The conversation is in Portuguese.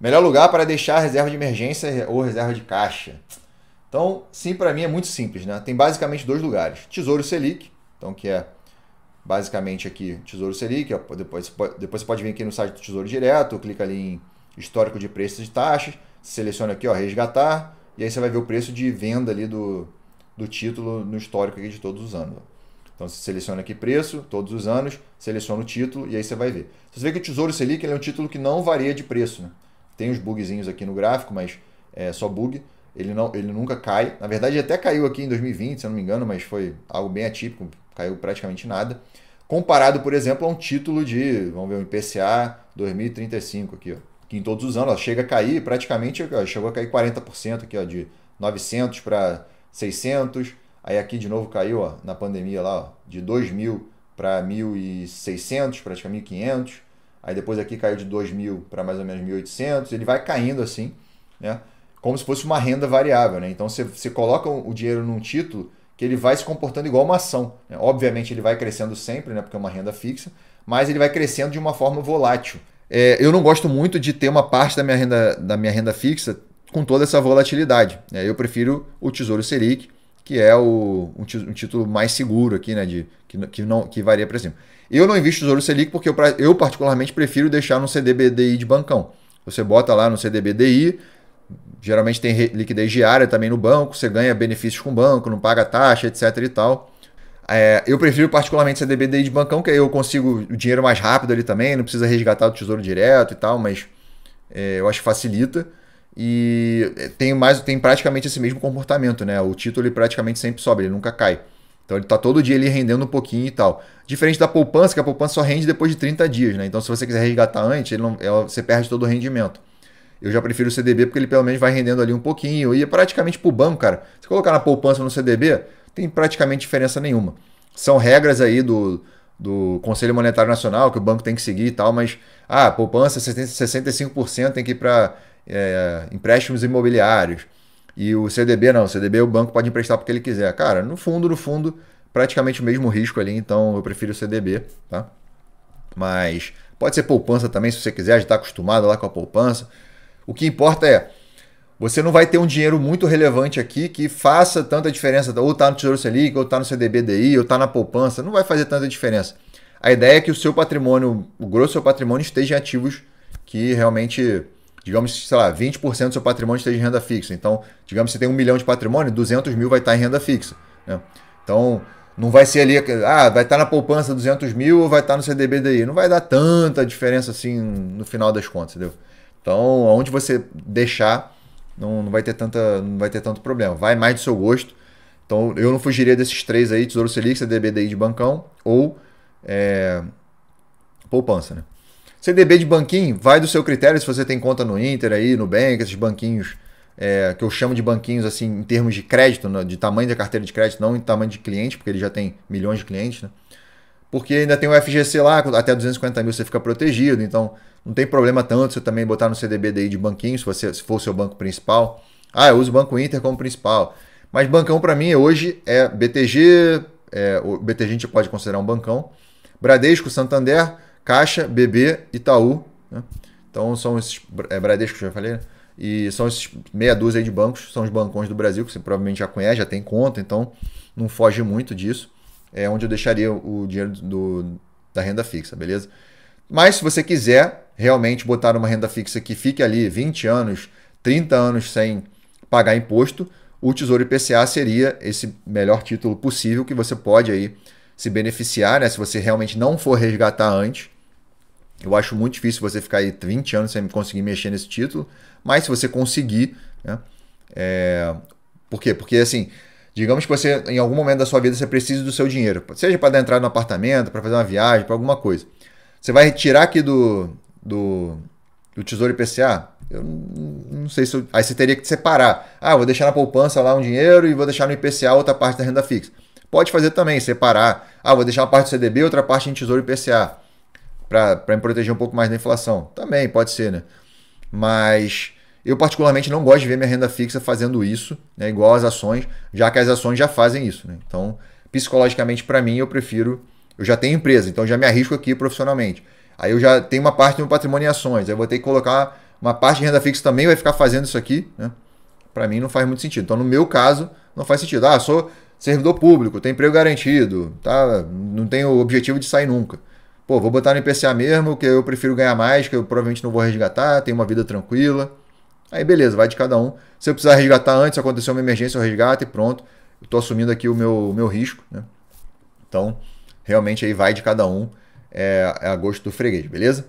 Melhor lugar para deixar reserva de emergência ou reserva de caixa. Então, sim, para mim é muito simples, né? Tem basicamente dois lugares: Tesouro Selic, então que é basicamente aqui Tesouro Selic, depois, depois você pode vir aqui no site do Tesouro Direto, clica ali em histórico de preços de taxas, seleciona aqui, ó, resgatar, e aí você vai ver o preço de venda ali do, do título no histórico aqui de todos os anos. Então você seleciona aqui preço, todos os anos, seleciona o título e aí você vai ver. Você vê que o Tesouro Selic é um título que não varia de preço, né? Tem os bugzinhos aqui no gráfico, mas é só bug. Ele, não, ele nunca cai. Na verdade, até caiu aqui em 2020, se eu não me engano, mas foi algo bem atípico, caiu praticamente nada. Comparado, por exemplo, a um título de, vamos ver, um IPCA 2035 aqui, ó, que em todos os anos ó, chega a cair praticamente, ó, chegou a cair 40% aqui, ó, de 900 para 600, aí aqui de novo caiu ó, na pandemia lá, ó, de 2.000 para 1.600, praticamente 1.500. Aí depois aqui caiu de 2.000 para mais ou menos 1.800. Ele vai caindo assim, né? Como se fosse uma renda variável, né? Então você, coloca o dinheiro num título que ele vai se comportando igual uma ação. Né? Obviamente ele vai crescendo sempre, né? Porque é uma renda fixa, mas ele vai crescendo de uma forma volátil. É, eu não gosto muito de ter uma parte da minha renda, da minha renda fixa com toda essa volatilidade. Né? Eu prefiro o Tesouro Selic que é o, um, um, título mais seguro aqui, né? De, que, que, não, que varia para cima. Eu não invisto Tesouro Selic porque eu, eu particularmente prefiro deixar no CDBDI de bancão. Você bota lá no CDBDI, geralmente tem liquidez diária também no banco, você ganha benefícios com o banco, não paga taxa, etc e tal. É, eu prefiro particularmente CDBDI de bancão, que aí eu consigo o dinheiro mais rápido ali também, não precisa resgatar o tesouro direto e tal, mas é, eu acho que facilita e eh, tem mais tem praticamente esse mesmo comportamento, né? O título ele praticamente sempre sobe, ele nunca cai. Então ele tá todo dia ele rendendo um pouquinho e tal. Diferente da poupança, que a poupança só rende depois de 30 dias, né? Então se você quiser resgatar antes, ele não, ela, é, você perde todo o rendimento. Eu já prefiro o CDB porque ele pelo menos vai rendendo ali um pouquinho e é praticamente pro banco, cara. Se colocar na poupança ou no CDB, tem praticamente diferença nenhuma. São regras aí do, do Conselho Monetário Nacional que o banco tem que seguir e tal, mas ah, poupança 65% tem que ir para é, empréstimos imobiliários. E o CDB não, o CDB o banco pode emprestar porque ele quiser. Cara, no fundo, no fundo, praticamente o mesmo risco ali, então eu prefiro o CDB, tá? Mas pode ser poupança também, se você quiser, já está acostumado lá com a poupança. O que importa é, você não vai ter um dinheiro muito relevante aqui que faça tanta diferença, ou tá no Tesouro Selic, ou tá no CDBDI, ou tá na poupança, não vai fazer tanta diferença. A ideia é que o seu patrimônio, o grosso do seu patrimônio esteja em ativos que realmente digamos, sei lá, 20% do seu patrimônio esteja em renda fixa. Então, digamos que você tem um milhão de patrimônio, 200 mil vai estar em renda fixa. Né? Então, não vai ser ali, ah, vai estar na poupança 200 mil ou vai estar no CDB daí. Não vai dar tanta diferença assim no final das contas, entendeu? Então, aonde você deixar, não, não, vai ter tanta, não vai ter tanto problema. Vai mais do seu gosto. Então, eu não fugiria desses três aí, Tesouro Selic, CDBDI de bancão ou é, poupança, né? CDB de banquinho, vai do seu critério se você tem conta no Inter aí, no Bank, esses banquinhos é, que eu chamo de banquinhos assim em termos de crédito, né, de tamanho da carteira de crédito, não em tamanho de cliente, porque ele já tem milhões de clientes, né? Porque ainda tem o FGC lá, até 250 mil você fica protegido, então não tem problema tanto você também botar no CDB daí de banquinho, se, você, se for seu banco principal. Ah, eu uso o Banco Inter como principal. Mas bancão para mim hoje é BTG, é, o BTG a gente pode considerar um bancão, Bradesco, Santander, Caixa, BB, Itaú. Né? Então são esses. É Bradesco, que eu já falei. Né? E são esses meia dúzia de bancos, são os bancões do Brasil, que você provavelmente já conhece, já tem conta, então não foge muito disso. É onde eu deixaria o dinheiro do, da renda fixa, beleza? Mas se você quiser realmente botar uma renda fixa que fique ali 20 anos, 30 anos sem pagar imposto, o Tesouro IPCA seria esse melhor título possível que você pode aí se beneficiar, né? Se você realmente não for resgatar antes, eu acho muito difícil você ficar aí 20 anos sem conseguir mexer nesse título, mas se você conseguir, né? É... Por quê? Porque assim, digamos que você, em algum momento da sua vida, você precisa do seu dinheiro, seja para dar entrada no apartamento, para fazer uma viagem, para alguma coisa. Você vai retirar aqui do, do, do Tesouro IPCA? Eu não sei se. Eu... Aí você teria que separar. Ah, vou deixar na poupança lá um dinheiro e vou deixar no IPCA outra parte da renda fixa. Pode fazer também, separar. Ah, vou deixar uma parte do CDB, outra parte em Tesouro IPCA para me proteger um pouco mais da inflação. Também pode ser, né? Mas eu particularmente não gosto de ver minha renda fixa fazendo isso, né? igual as ações, já que as ações já fazem isso. Né? Então, psicologicamente, para mim, eu prefiro. Eu já tenho empresa, então já me arrisco aqui profissionalmente. Aí eu já tenho uma parte do meu patrimônio em ações, aí eu vou ter que colocar uma parte de renda fixa também, vai ficar fazendo isso aqui. Né? Para mim, não faz muito sentido. Então, no meu caso, não faz sentido. Ah, sou servidor público, tenho emprego garantido, tá? não tenho objetivo de sair nunca pô, vou botar no IPCA mesmo, que eu prefiro ganhar mais, que eu provavelmente não vou resgatar, tenho uma vida tranquila. Aí beleza, vai de cada um. Se eu precisar resgatar antes, aconteceu uma emergência, eu resgato e pronto. Estou assumindo aqui o meu, meu risco. Né? Então, realmente aí vai de cada um, é, é a gosto do freguês, beleza?